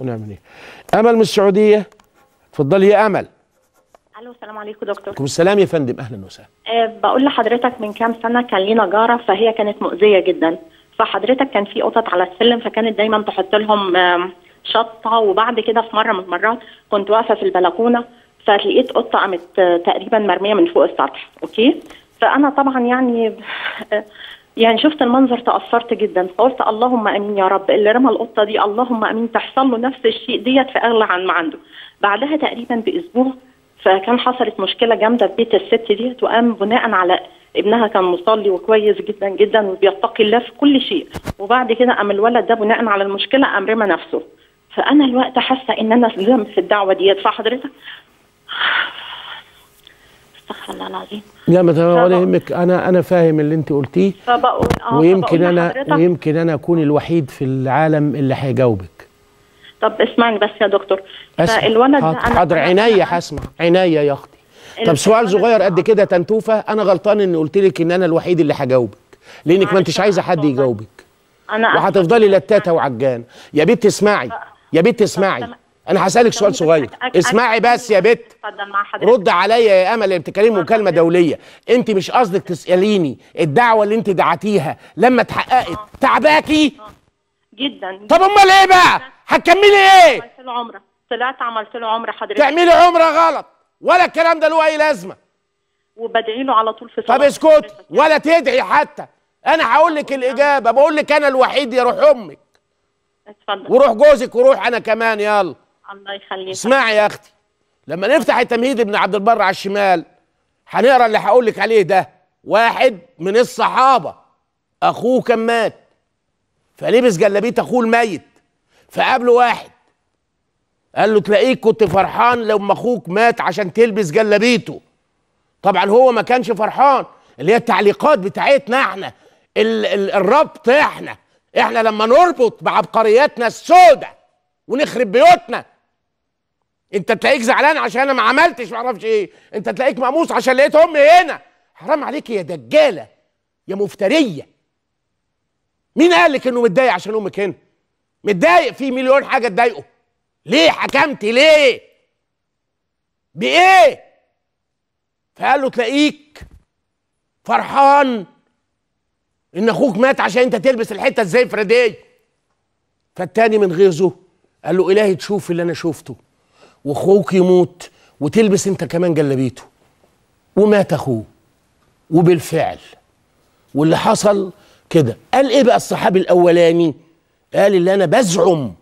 ونعم ايه امل من السعوديه اتفضلي يا امل الو السلام عليكم دكتور وعليكم السلام يا فندم اهلا وسهلا أه بقول لحضرتك من كام سنه كان لينا جاره فهي كانت مؤذيه جدا فحضرتك كان في قطط على السلم فكانت دايما تحط لهم شطه وبعد كده في مره من المرات كنت واقفه في البلكونه فلقيت قطه قامت آه، تقريبا مرميه من فوق السطح اوكي فانا طبعا يعني آه، يعني شفت المنظر تأثرت جدا فقلت اللهم امين يا رب اللي رمى القطه دي اللهم امين تحصل له نفس الشيء ديت في اغلى عن ما عنده بعدها تقريبا باسبوع فكان حصلت مشكله جامده في بيت الست ديت وقام بناء على ابنها كان مصلي وكويس جدا جدا وبيتقي الله في كل شيء وبعد كده قام الولد ده بناء على المشكله قام رمى نفسه فانا الوقت حاسه ان انا في الدعوه ديت فحضرتك استنى العظيم لا ما تمام ولا يهمك انا انا فاهم اللي انت قلتيه فبقول اه ويمكن انا ويمكن انا اكون الوحيد في العالم اللي هيجاوبك طب اسمعني بس يا دكتور فالولد انا حاضر عينيا هسمع عينيا يا اختي طب سؤال صغير قد كده تنتوفه انا غلطان اني قلت لك ان انا الوحيد اللي هجاوبك لانك ما انتش عايزه حد يجاوبك انا وهتفضلي لتاته وعجان يا بنت تسمعي أه. يا بيت تسمعي انا هسالك سؤال صغير اسمعي بس يا بت رد عليا يا امل انت بتتكلمي مكالمه دوليه انت مش قصدك تساليني الدعوه اللي انت دعتيها لما اتحققت آه. تعباكي آه. جدا طب امال ايه بقى هتكملي ايه عملت له عمره طلعت عملت له عمره حضرتك تعملي عمره غلط ولا الكلام ده له اي لازمه وبدعي له على طول في طب اسكت ولا تدعي حتى انا هقول لك آه. الاجابه بقول لك انا الوحيد يا روح امك اتفضل وروح جوزك وروح انا كمان يلا الله يخليك اسمعي يا اختي لما نفتح التمهيد ابن عبد البر على الشمال هنقرا اللي هقول لك عليه ده واحد من الصحابه اخوه كان مات فلبس جلابيه اخوه الميت فقابله واحد قال له تلاقيك كنت فرحان لما اخوك مات عشان تلبس جلابيته طبعا هو ما كانش فرحان اللي هي التعليقات بتاعتنا احنا ال ال الربط احنا احنا لما نربط بعبقرياتنا السوداء ونخرب بيوتنا انت تلاقيك زعلان عشان انا ما عملتش ما اعرفش ايه انت تلاقيك مقموص عشان لقيت امي هنا حرام عليك يا دجاله يا مفتريه مين قال لك انه متضايق عشان امك هنا متضايق في مليون حاجه تضايقه ليه حكمت ليه بايه فقال له تلاقيك فرحان ان اخوك مات عشان انت تلبس الحته الزفره دي فالتاني من غيظه قال له الهي تشوف اللي انا شفته واخوك يموت وتلبس انت كمان جلابيته ومات اخوه وبالفعل واللي حصل كده قال ايه بقى الصحابي الاولاني قال اللي انا بزعم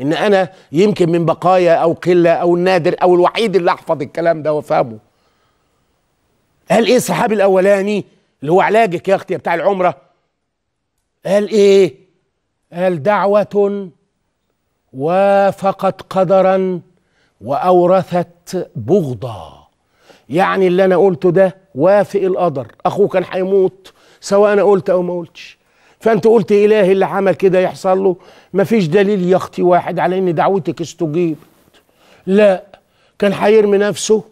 ان انا يمكن من بقايا او قله او النادر او الوحيد اللي احفظ الكلام ده وافهمه قال ايه الصحابي الاولاني اللي هو علاجك يا اختي بتاع العمره قال ايه قال دعوه وافقت قدرا واورثت بغضا يعني اللي انا قلته ده وافق القدر اخوه كان هيموت سواء انا قلت او ما قلتش فانت قلت الهي اللي عمل كده يحصل له مفيش دليل اختي واحد على ان دعوتك استجيبت لا كان هيرمي نفسه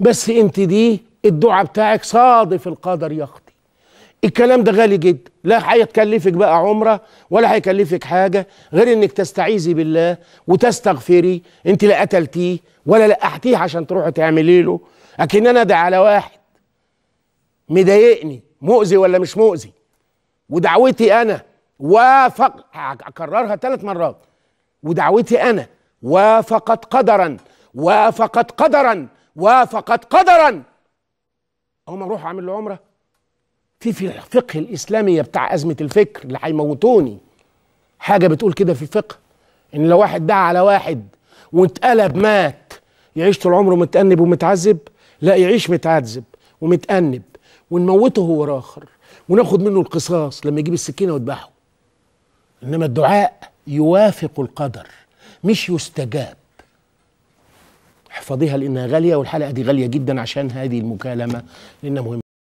بس انت دي الدعاء بتاعك صادف القدر اختي الكلام ده غالي جدا لا هيتكلفك بقى عمره ولا هيكلفك حاجه غير انك تستعيذي بالله وتستغفري انت لا قتلتيه ولا لقحتيه عشان تروحي تعملي له لكن انا ده على واحد مضايقني مؤذي ولا مش مؤذي ودعوتي انا وافق اكررها ثلاث مرات ودعوتي انا وافقت قدرا وافقت قدرا وافقت قدرا اقوم اروح اعمل له عمره في في الفقه الاسلامي بتاع ازمه الفكر اللي هيموتوني حاجه بتقول كده في الفقه ان لو واحد دعا على واحد واتقلب مات يعيش طول عمره متأنب ومتعذب لا يعيش متعذب ومتأنب ونموته هو الاخر وناخد منه القصاص لما يجيب السكينه ويذبحه انما الدعاء يوافق القدر مش يستجاب احفظيها لانها غاليه والحلقه دي غاليه جدا عشان هذه المكالمه لانها مهمه